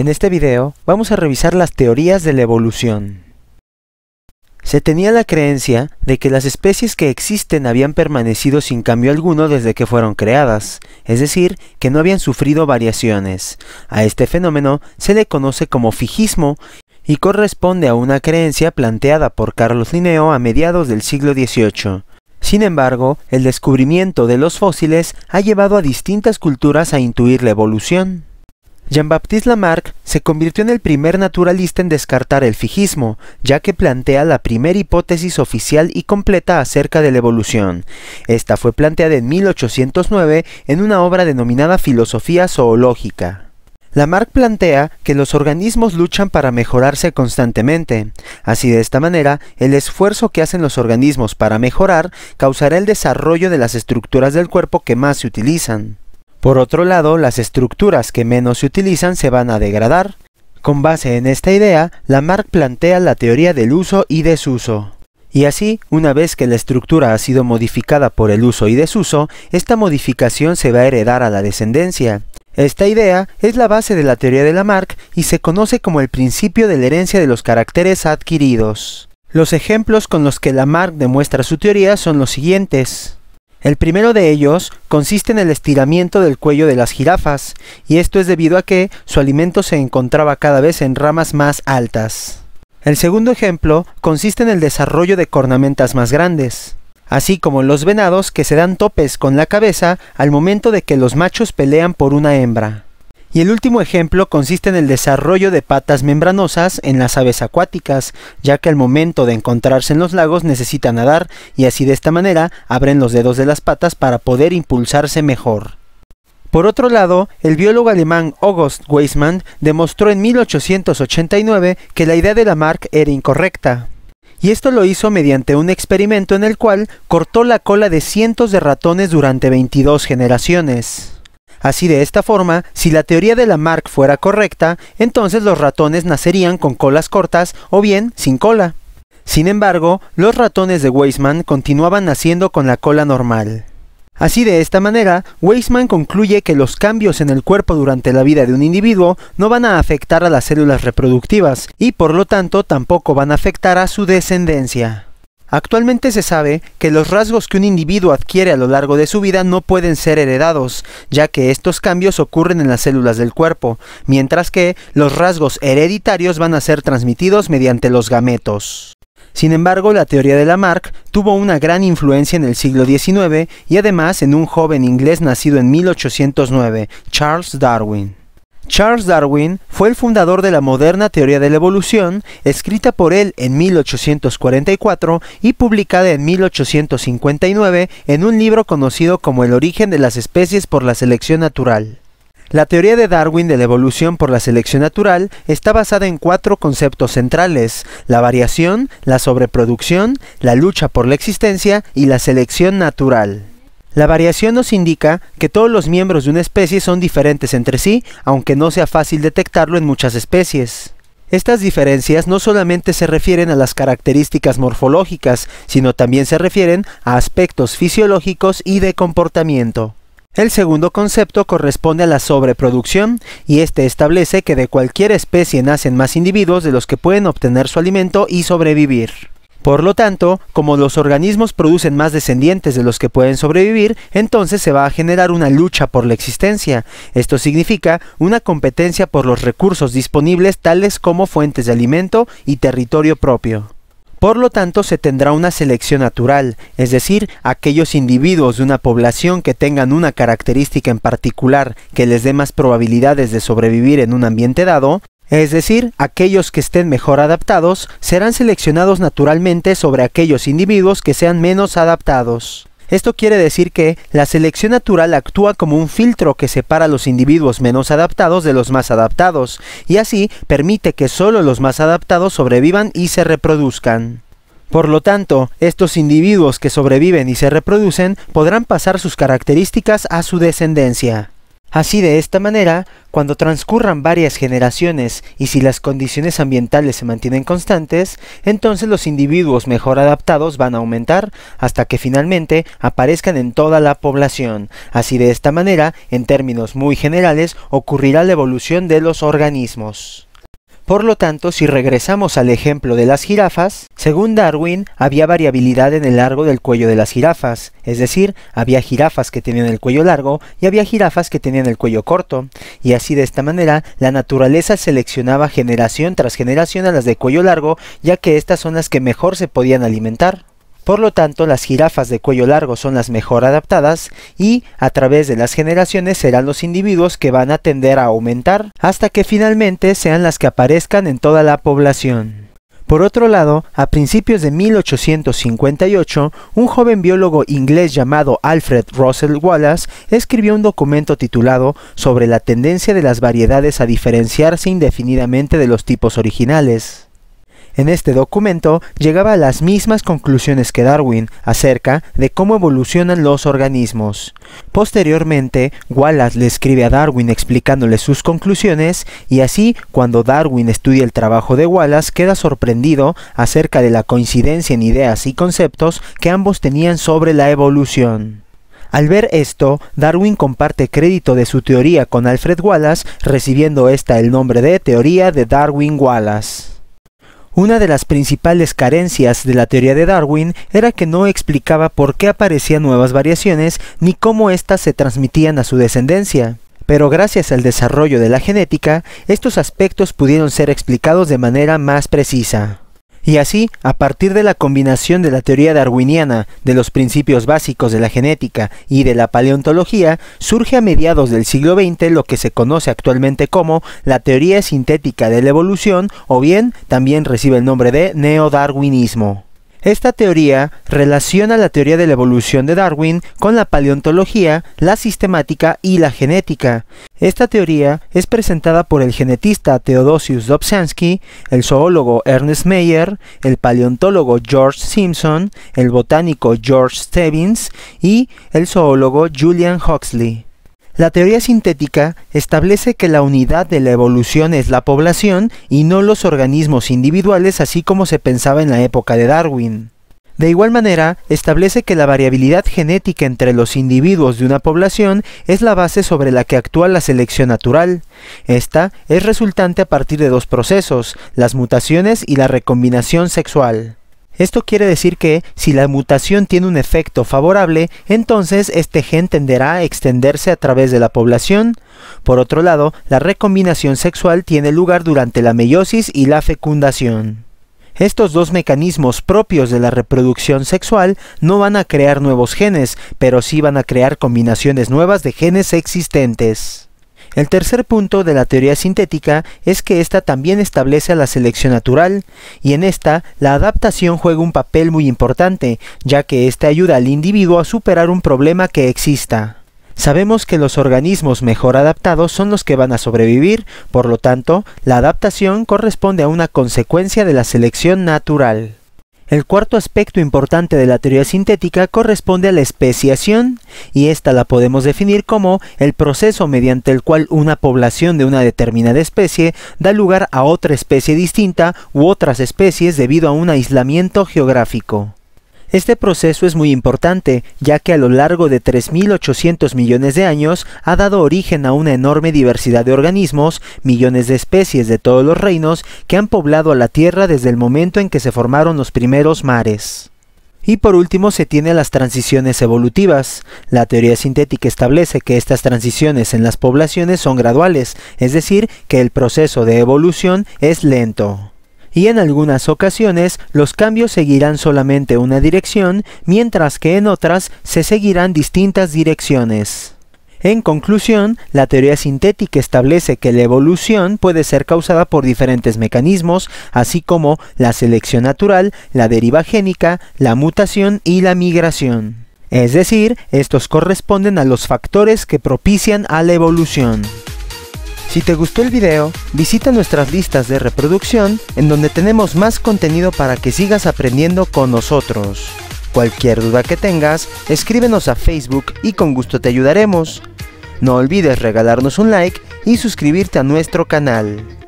En este video vamos a revisar las teorías de la evolución. Se tenía la creencia de que las especies que existen habían permanecido sin cambio alguno desde que fueron creadas, es decir, que no habían sufrido variaciones. A este fenómeno se le conoce como fijismo y corresponde a una creencia planteada por Carlos Linneo a mediados del siglo XVIII. Sin embargo, el descubrimiento de los fósiles ha llevado a distintas culturas a intuir la evolución. Jean-Baptiste Lamarck se convirtió en el primer naturalista en descartar el fijismo, ya que plantea la primera hipótesis oficial y completa acerca de la evolución. Esta fue planteada en 1809 en una obra denominada Filosofía Zoológica. Lamarck plantea que los organismos luchan para mejorarse constantemente. Así de esta manera, el esfuerzo que hacen los organismos para mejorar causará el desarrollo de las estructuras del cuerpo que más se utilizan. Por otro lado, las estructuras que menos se utilizan se van a degradar. Con base en esta idea, Lamarck plantea la teoría del uso y desuso. Y así, una vez que la estructura ha sido modificada por el uso y desuso, esta modificación se va a heredar a la descendencia. Esta idea es la base de la teoría de Lamarck y se conoce como el principio de la herencia de los caracteres adquiridos. Los ejemplos con los que Lamarck demuestra su teoría son los siguientes. El primero de ellos consiste en el estiramiento del cuello de las jirafas, y esto es debido a que su alimento se encontraba cada vez en ramas más altas. El segundo ejemplo consiste en el desarrollo de cornamentas más grandes, así como los venados que se dan topes con la cabeza al momento de que los machos pelean por una hembra. Y el último ejemplo consiste en el desarrollo de patas membranosas en las aves acuáticas, ya que al momento de encontrarse en los lagos necesitan nadar y así de esta manera abren los dedos de las patas para poder impulsarse mejor. Por otro lado, el biólogo alemán August Weismann demostró en 1889 que la idea de Lamarck era incorrecta. Y esto lo hizo mediante un experimento en el cual cortó la cola de cientos de ratones durante 22 generaciones. Así de esta forma, si la teoría de Lamarck fuera correcta, entonces los ratones nacerían con colas cortas o bien sin cola. Sin embargo, los ratones de Weismann continuaban naciendo con la cola normal. Así de esta manera, Weismann concluye que los cambios en el cuerpo durante la vida de un individuo no van a afectar a las células reproductivas y por lo tanto tampoco van a afectar a su descendencia. Actualmente se sabe que los rasgos que un individuo adquiere a lo largo de su vida no pueden ser heredados, ya que estos cambios ocurren en las células del cuerpo, mientras que los rasgos hereditarios van a ser transmitidos mediante los gametos. Sin embargo, la teoría de Lamarck tuvo una gran influencia en el siglo XIX y además en un joven inglés nacido en 1809, Charles Darwin. Charles Darwin fue el fundador de la moderna teoría de la evolución, escrita por él en 1844 y publicada en 1859 en un libro conocido como El origen de las especies por la selección natural. La teoría de Darwin de la evolución por la selección natural está basada en cuatro conceptos centrales, la variación, la sobreproducción, la lucha por la existencia y la selección natural. La variación nos indica que todos los miembros de una especie son diferentes entre sí, aunque no sea fácil detectarlo en muchas especies. Estas diferencias no solamente se refieren a las características morfológicas, sino también se refieren a aspectos fisiológicos y de comportamiento. El segundo concepto corresponde a la sobreproducción, y este establece que de cualquier especie nacen más individuos de los que pueden obtener su alimento y sobrevivir. Por lo tanto, como los organismos producen más descendientes de los que pueden sobrevivir, entonces se va a generar una lucha por la existencia. Esto significa una competencia por los recursos disponibles tales como fuentes de alimento y territorio propio. Por lo tanto, se tendrá una selección natural, es decir, aquellos individuos de una población que tengan una característica en particular que les dé más probabilidades de sobrevivir en un ambiente dado, es decir, aquellos que estén mejor adaptados serán seleccionados naturalmente sobre aquellos individuos que sean menos adaptados. Esto quiere decir que la selección natural actúa como un filtro que separa los individuos menos adaptados de los más adaptados, y así permite que solo los más adaptados sobrevivan y se reproduzcan. Por lo tanto, estos individuos que sobreviven y se reproducen podrán pasar sus características a su descendencia. Así de esta manera, cuando transcurran varias generaciones y si las condiciones ambientales se mantienen constantes, entonces los individuos mejor adaptados van a aumentar hasta que finalmente aparezcan en toda la población. Así de esta manera, en términos muy generales, ocurrirá la evolución de los organismos. Por lo tanto, si regresamos al ejemplo de las jirafas, según Darwin, había variabilidad en el largo del cuello de las jirafas, es decir, había jirafas que tenían el cuello largo y había jirafas que tenían el cuello corto, y así de esta manera la naturaleza seleccionaba generación tras generación a las de cuello largo, ya que estas son las que mejor se podían alimentar. Por lo tanto, las jirafas de cuello largo son las mejor adaptadas y, a través de las generaciones, serán los individuos que van a tender a aumentar hasta que finalmente sean las que aparezcan en toda la población. Por otro lado, a principios de 1858, un joven biólogo inglés llamado Alfred Russell Wallace escribió un documento titulado Sobre la tendencia de las variedades a diferenciarse indefinidamente de los tipos originales. En este documento llegaba a las mismas conclusiones que Darwin acerca de cómo evolucionan los organismos. Posteriormente, Wallace le escribe a Darwin explicándole sus conclusiones y así, cuando Darwin estudia el trabajo de Wallace, queda sorprendido acerca de la coincidencia en ideas y conceptos que ambos tenían sobre la evolución. Al ver esto, Darwin comparte crédito de su teoría con Alfred Wallace, recibiendo esta el nombre de teoría de Darwin-Wallace. Una de las principales carencias de la teoría de Darwin era que no explicaba por qué aparecían nuevas variaciones ni cómo éstas se transmitían a su descendencia. Pero gracias al desarrollo de la genética, estos aspectos pudieron ser explicados de manera más precisa. Y así, a partir de la combinación de la teoría darwiniana, de los principios básicos de la genética y de la paleontología, surge a mediados del siglo XX lo que se conoce actualmente como la teoría sintética de la evolución o bien también recibe el nombre de neodarwinismo. Esta teoría relaciona la teoría de la evolución de Darwin con la paleontología, la sistemática y la genética. Esta teoría es presentada por el genetista Theodosius Dobzhansky, el zoólogo Ernest Meyer, el paleontólogo George Simpson, el botánico George Stebbins y el zoólogo Julian Huxley. La teoría sintética establece que la unidad de la evolución es la población y no los organismos individuales así como se pensaba en la época de Darwin. De igual manera, establece que la variabilidad genética entre los individuos de una población es la base sobre la que actúa la selección natural. Esta es resultante a partir de dos procesos, las mutaciones y la recombinación sexual. Esto quiere decir que si la mutación tiene un efecto favorable, entonces este gen tenderá a extenderse a través de la población. Por otro lado, la recombinación sexual tiene lugar durante la meiosis y la fecundación. Estos dos mecanismos propios de la reproducción sexual no van a crear nuevos genes, pero sí van a crear combinaciones nuevas de genes existentes. El tercer punto de la teoría sintética es que ésta también establece a la selección natural, y en esta la adaptación juega un papel muy importante, ya que ésta ayuda al individuo a superar un problema que exista. Sabemos que los organismos mejor adaptados son los que van a sobrevivir, por lo tanto, la adaptación corresponde a una consecuencia de la selección natural. El cuarto aspecto importante de la teoría sintética corresponde a la especiación, y esta la podemos definir como el proceso mediante el cual una población de una determinada especie da lugar a otra especie distinta u otras especies debido a un aislamiento geográfico. Este proceso es muy importante, ya que a lo largo de 3.800 millones de años ha dado origen a una enorme diversidad de organismos, millones de especies de todos los reinos que han poblado a la Tierra desde el momento en que se formaron los primeros mares. Y por último se tiene las transiciones evolutivas. La teoría sintética establece que estas transiciones en las poblaciones son graduales, es decir, que el proceso de evolución es lento y en algunas ocasiones los cambios seguirán solamente una dirección, mientras que en otras se seguirán distintas direcciones. En conclusión, la teoría sintética establece que la evolución puede ser causada por diferentes mecanismos, así como la selección natural, la deriva génica, la mutación y la migración. Es decir, estos corresponden a los factores que propician a la evolución. Si te gustó el video, visita nuestras listas de reproducción en donde tenemos más contenido para que sigas aprendiendo con nosotros. Cualquier duda que tengas, escríbenos a Facebook y con gusto te ayudaremos. No olvides regalarnos un like y suscribirte a nuestro canal.